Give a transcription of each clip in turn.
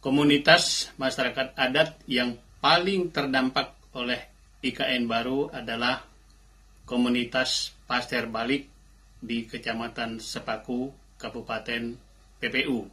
Komunitas masyarakat adat yang paling terdampak oleh IKN baru adalah komunitas Pasir Balik di Kecamatan Sepaku, Kabupaten PPU.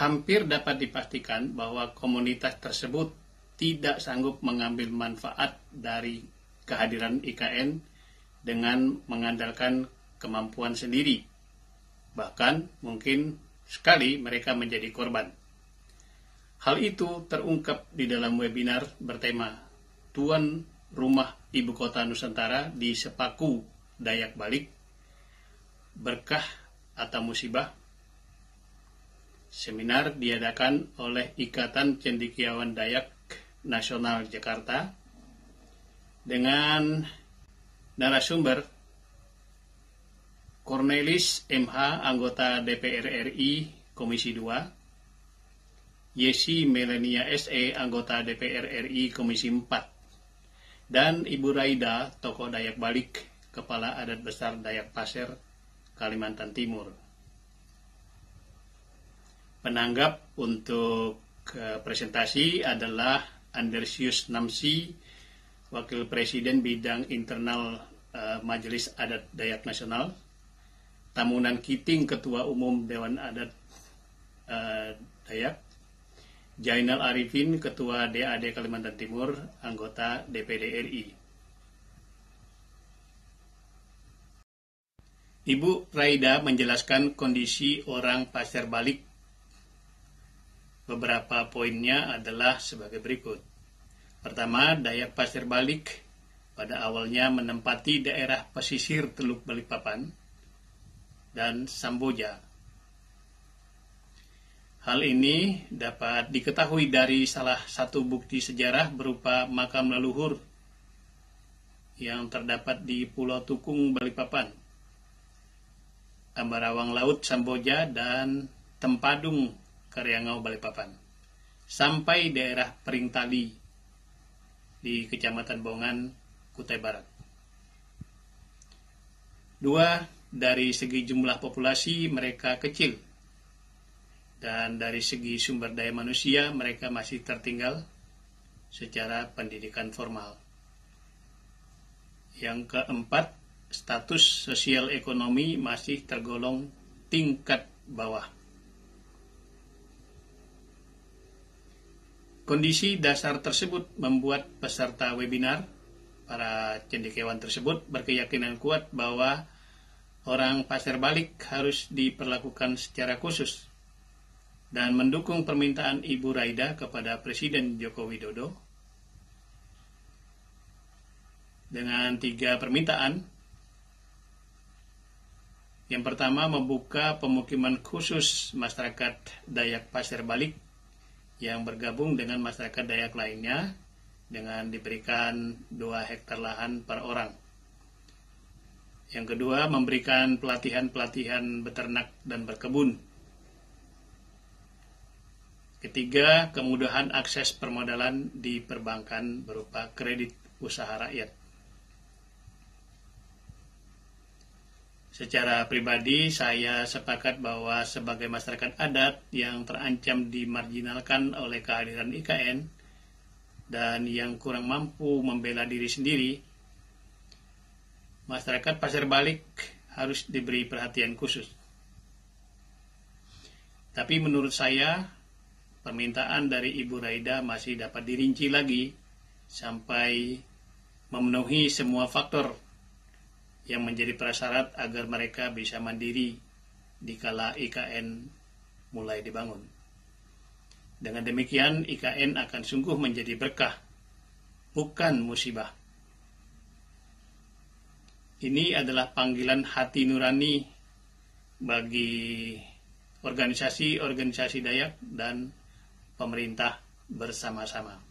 hampir dapat dipastikan bahwa komunitas tersebut tidak sanggup mengambil manfaat dari kehadiran IKN dengan mengandalkan kemampuan sendiri. Bahkan mungkin sekali mereka menjadi korban. Hal itu terungkap di dalam webinar bertema Tuan Rumah Ibu Kota Nusantara di Sepaku Dayak Balik Berkah atau Musibah Seminar diadakan oleh Ikatan Cendikiawan Dayak Nasional Jakarta dengan narasumber Cornelis MH anggota DPR RI Komisi 2, Yesi Melania SE anggota DPR RI Komisi 4, dan Ibu Raida tokoh Dayak Balik Kepala Adat Besar Dayak Pasir Kalimantan Timur penanggap untuk eh, presentasi adalah Andersius Namsi, Wakil Presiden Bidang Internal eh, Majelis Adat Dayak Nasional, Tamunan Kiting Ketua Umum Dewan Adat eh, Dayak, Jainal Arifin Ketua DAD Kalimantan Timur, anggota DPD RI. Ibu Raida menjelaskan kondisi orang pasir balik Beberapa poinnya adalah sebagai berikut. Pertama, Dayak Pasir Balik pada awalnya menempati daerah pesisir Teluk Balikpapan dan Samboja. Hal ini dapat diketahui dari salah satu bukti sejarah berupa makam leluhur yang terdapat di Pulau Tukung, Balikpapan, Ambarawang Laut, Samboja, dan Tempadung, Karyangau Balikpapan sampai daerah Peringtali di Kecamatan Bongan, Kutai Barat. Dua, dari segi jumlah populasi mereka kecil dan dari segi sumber daya manusia mereka masih tertinggal secara pendidikan formal. Yang keempat, status sosial ekonomi masih tergolong tingkat bawah. Kondisi dasar tersebut membuat peserta webinar, para cendekiawan tersebut berkeyakinan kuat bahwa orang pasir balik harus diperlakukan secara khusus dan mendukung permintaan Ibu Raida kepada Presiden Joko Widodo dengan tiga permintaan. Yang pertama, membuka pemukiman khusus masyarakat Dayak Pasir Balik yang bergabung dengan masyarakat Dayak lainnya dengan diberikan 2 hektar lahan per orang. Yang kedua, memberikan pelatihan-pelatihan beternak dan berkebun. Ketiga, kemudahan akses permodalan di perbankan berupa kredit usaha rakyat. Secara pribadi, saya sepakat bahwa sebagai masyarakat adat yang terancam dimarginalkan oleh kehadiran IKN dan yang kurang mampu membela diri sendiri, masyarakat pasir balik harus diberi perhatian khusus. Tapi menurut saya, permintaan dari Ibu Raida masih dapat dirinci lagi sampai memenuhi semua faktor yang menjadi prasyarat agar mereka bisa mandiri di kala IKN mulai dibangun. Dengan demikian, IKN akan sungguh menjadi berkah, bukan musibah. Ini adalah panggilan hati nurani bagi organisasi-organisasi Dayak dan pemerintah bersama-sama.